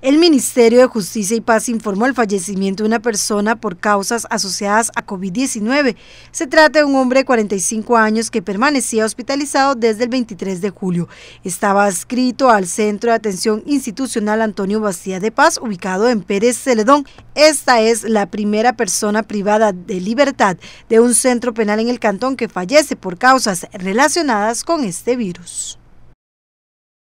El Ministerio de Justicia y Paz informó el fallecimiento de una persona por causas asociadas a COVID-19. Se trata de un hombre de 45 años que permanecía hospitalizado desde el 23 de julio. Estaba adscrito al Centro de Atención Institucional Antonio Bastía de Paz, ubicado en Pérez Celedón. Esta es la primera persona privada de libertad de un centro penal en el cantón que fallece por causas relacionadas con este virus.